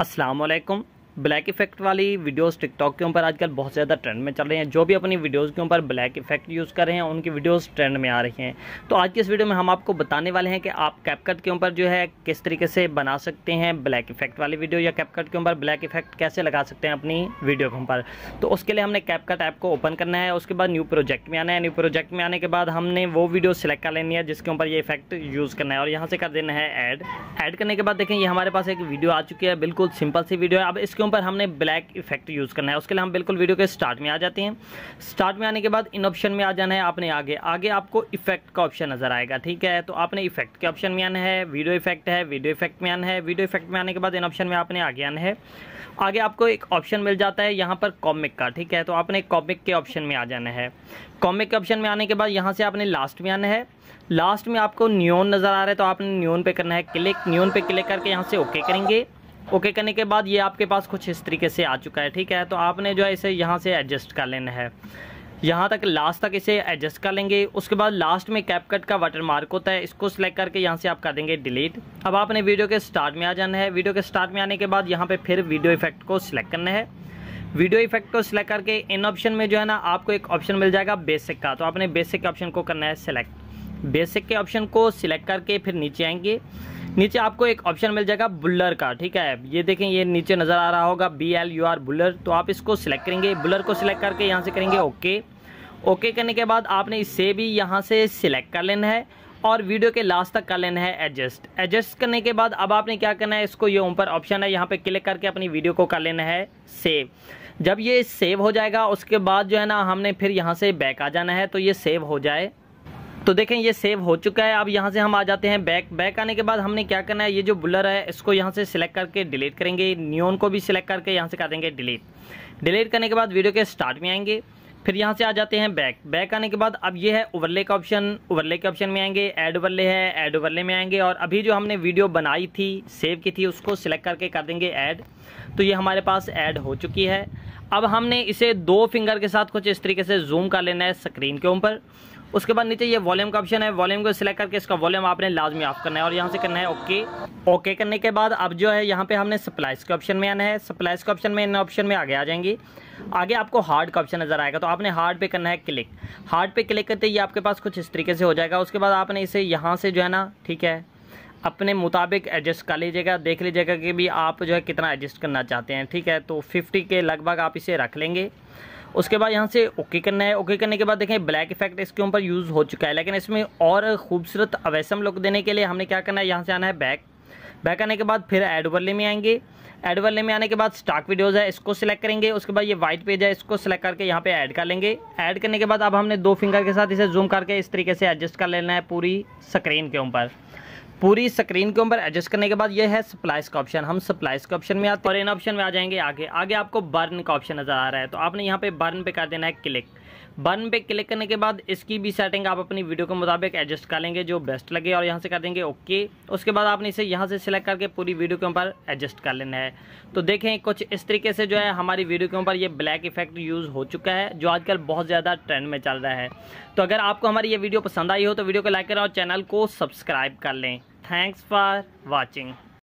अस्सलाम black effect वाली videos TikTok के ऊपर आजकल बहुत ज़्यादा ट्रेंड में चल रही हैं जो भी अपनी वीडियोस के ऊपर ब्लैक इफेक्ट यूज़ कर रहे हैं उनकी वीडियोस ट्रेंड में आ रही हैं तो आज की इस वीडियो में हम आपको बताने वाले हैं कि आप कैपकट के ऊपर जो है किस तरीके से बना सकते हैं ब्लैक इफेक्ट वाली वीडियो या कैपकट के ऊपर ब्लैक इफेक्ट कैसे लगा सकते हैं अपनी वीडियो के ऊपर तो उसके लिए हमने कैपकट ऐप को ओपन करना है उसके बाद न्यू प्रोजेक्ट में आना है न्यू प्रोजेक्ट में आने के बाद हमने वो वीडियो सेलेक्ट कर लेनी है जिसके ऊपर ये इफेक्ट यूज़ करना है और यहाँ से कर देना है ऐड ऐड करने के बाद देखें ये हमारे पास एक वीडियो आ चुकी है बिल्कुल सिंपल सी वीडियो है अब इसके उसके ऊपर हमने ब्लैक इफेक्ट यूज़ करना है उसके लिए हम बिल्कुल वीडियो के स्टार्ट में आ जाते हैं स्टार्ट में आने के बाद इन ऑप्शन में आ जाना है आपने आगे आगे आपको इफेक्ट का ऑप्शन नज़र आएगा ठीक है तो आपने इफेक्ट के ऑप्शन में आना है वीडियो इफेक्ट है वीडियो इफेक्ट में आना है वीडियो इफेक्ट में आने के बाद इन ऑप्शन में आपने आगे आना है आगे आपको एक ऑप्शन मिल जाता है यहाँ पर कॉमिक का ठीक है तो आपने कॉमिक के ऑप्शन में आ जाना है कॉमिक के ऑप्शन में आने के बाद यहाँ से आपने लास्ट में आना है लास्ट में आपको न्यून नज़र आ रहा है तो आपने न्यून पे करना है क्लिक न्यून पे क्लिक करके यहाँ से ओके करेंगे ओके करने के बाद ये आपके पास कुछ इस तरीके से आ चुका है ठीक है तो आपने जो है इसे यहाँ से एडजस्ट कर लेना है यहाँ तक लास्ट तक इसे एडजस्ट कर लेंगे उसके बाद लास्ट में कैप कट का वाटर मार्क होता है इसको सिलेक्ट करके यहाँ से आप कर देंगे डिलीट अब आपने वीडियो के स्टार्ट में आ जाना है वीडियो के स्टार्ट में आने के बाद यहाँ पे फिर वीडियो इफेक्ट को सिलेक्ट करना है वीडियो इफेक्ट को सिलेक्ट करके इन ऑप्शन में जो है ना आपको एक ऑप्शन मिल जाएगा बेसिक का तो आपने बेसिक ऑप्शन को करना है सिलेक्ट बेसिक के ऑप्शन को सिलेक्ट करके फिर नीचे आएंगे नीचे आपको एक ऑप्शन मिल जाएगा बुलर का ठीक है ये देखें ये नीचे नज़र आ रहा होगा B L U R blur तो आप इसको सिलेक्ट करेंगे बुलर को सिलेक्ट करके यहाँ से करेंगे ओके ओके करने के बाद आपने इसे भी यहाँ से सिलेक्ट कर लेना है और वीडियो के लास्ट तक कर लेना है एडजस्ट एडजस्ट करने के बाद अब आपने क्या करना है इसको ये ऊपर ऑप्शन है यहाँ पे क्लिक करके अपनी वीडियो को कर लेना है सेव जब ये सेव हो जाएगा उसके बाद जो है ना हमने फिर यहाँ से बैक आ जाना है तो ये सेव हो जाए तो देखें ये सेव हो चुका है अब यहाँ से हम आ जाते हैं बैक बैक आने के बाद हमने क्या करना है ये जो बुलर है इसको यहाँ से सिलेक्ट करके डिलीट करेंगे न्यून को भी सिलेक्ट करके यहाँ से कर देंगे डिलीट डिलीट करने के बाद वीडियो के स्टार्ट में आएंगे फिर यहाँ से आ जाते हैं बैक बैक आने के बाद अब ये है ओवरले का ऑप्शन ओवरले के ऑप्शन में आएंगे ऐड ओवरले है एड ओवरले में आएंगे और अभी जो हमने वीडियो बनाई थी सेव की थी उसको सिलेक्ट करके कर देंगे ऐड तो ये हमारे पास ऐड हो चुकी है अब हमने इसे दो फिंगर के साथ कुछ इस तरीके से जूम कर लेना है स्क्रीन के ऊपर उसके बाद नीचे ये वॉल्यूम का ऑप्शन है वॉल्यूम को सिलेक्ट करके इसका वॉल्यूम आपने लाजमी ऑफ करना है और यहाँ से करना है ओके ओके करने के बाद अब जो है यहाँ पे हमने सप्लाइज के ऑप्शन में आना है सप्लाइज के ऑप्शन में इन ऑप्शन में आगे आ जाएंगी आगे आपको हार्ड का ऑप्शन नज़र आएगा तो आपने हार्ड पे करना है क्लिक हार्ड पे क्लिक करते ही आपके पास कुछ इस तरीके से हो जाएगा उसके बाद आपने इसे यहाँ से जो है ना ठीक है अपने मुताबिक एडजस्ट कर लीजिएगा देख लीजिएगा कि भी आप जो है कितना एडजस्ट करना चाहते हैं ठीक है तो फिफ्टी के लगभग आप इसे रख लेंगे उसके बाद यहाँ से ओके करना है ओके करने के बाद देखें ब्लैक इफेक्ट इसके ऊपर यूज़ हो चुका है लेकिन इसमें और खूबसूरत अवैसम लुक देने के लिए हमने क्या करना है यहाँ से आना है बैक बैक आने के बाद फिर एड वर्ले में आएंगे एड वर्ले में आने के बाद स्टॉक वीडियोज़ है इसको सिलेक्ट करेंगे उसके बाद ये व्हाइट पेज है इसको सिलेक्ट करके यहाँ पे ऐड कर लेंगे ऐड करने के बाद अब हमने दो फिंगर के साथ इसे जूम करके इस तरीके से एडजस्ट कर लेना है पूरी स्क्रीन के ऊपर पूरी स्क्रीन के ऊपर एडजस्ट करने के बाद ये है सप्लाइस का ऑप्शन हम सप्लाइस के ऑप्शन में आते हैं और इन ऑप्शन में आ जाएंगे आगे आगे आपको बर्न का ऑप्शन नजर आ रहा है तो आपने यहाँ पे बर्न पे कर देना है क्लिक बन पे क्लिक करने के बाद इसकी भी सेटिंग आप अपनी वीडियो के मुताबिक एडजस्ट कर लेंगे जो बेस्ट लगे और यहाँ से कर देंगे ओके उसके बाद आपने इसे यहाँ से सिलेक्ट करके पूरी वीडियो के ऊपर एडजस्ट कर लेना है तो देखें कुछ इस तरीके से जो है हमारी वीडियो के ऊपर ये ब्लैक इफेक्ट यूज़ हो चुका है जो आजकल बहुत ज़्यादा ट्रेंड में चल रहा है तो अगर आपको हमारी ये वीडियो पसंद आई हो तो वीडियो को लाइक करें और चैनल को सब्सक्राइब कर लें थैंक्स फॉर वॉचिंग